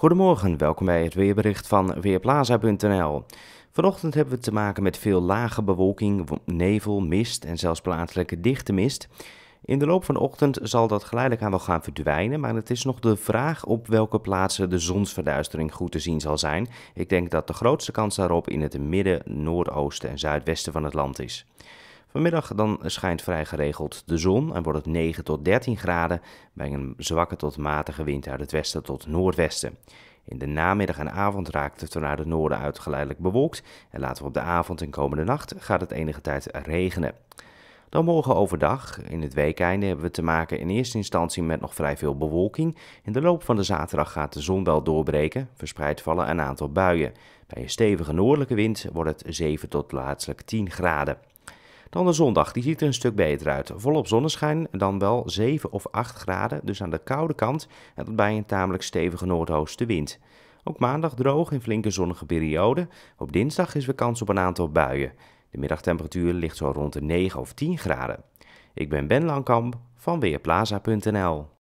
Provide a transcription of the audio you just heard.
Goedemorgen, welkom bij het weerbericht van Weerplaza.nl. Vanochtend hebben we te maken met veel lage bewolking, nevel, mist en zelfs plaatselijke dichte mist. In de loop van de ochtend zal dat geleidelijk aan wel gaan verdwijnen, maar het is nog de vraag op welke plaatsen de zonsverduistering goed te zien zal zijn. Ik denk dat de grootste kans daarop in het midden, noordoosten en zuidwesten van het land is. Vanmiddag dan schijnt vrij geregeld de zon en wordt het 9 tot 13 graden bij een zwakke tot matige wind uit het westen tot noordwesten. In de namiddag en avond raakt het naar het noorden uit geleidelijk bewolkt en later op de avond en komende nacht gaat het enige tijd regenen. Dan morgen overdag, in het weekeinde, hebben we te maken in eerste instantie met nog vrij veel bewolking. In de loop van de zaterdag gaat de zon wel doorbreken, verspreid vallen een aantal buien. Bij een stevige noordelijke wind wordt het 7 tot plaatselijk 10 graden. Dan de zondag, die ziet er een stuk beter uit. Volop zonneschijn, dan wel 7 of 8 graden, dus aan de koude kant en bij een tamelijk stevige noordoostenwind. Ook maandag droog in flinke zonnige periode. Op dinsdag is weer kans op een aantal buien. De middagtemperatuur ligt zo rond de 9 of 10 graden. Ik ben Ben Langkamp van Weerplaza.nl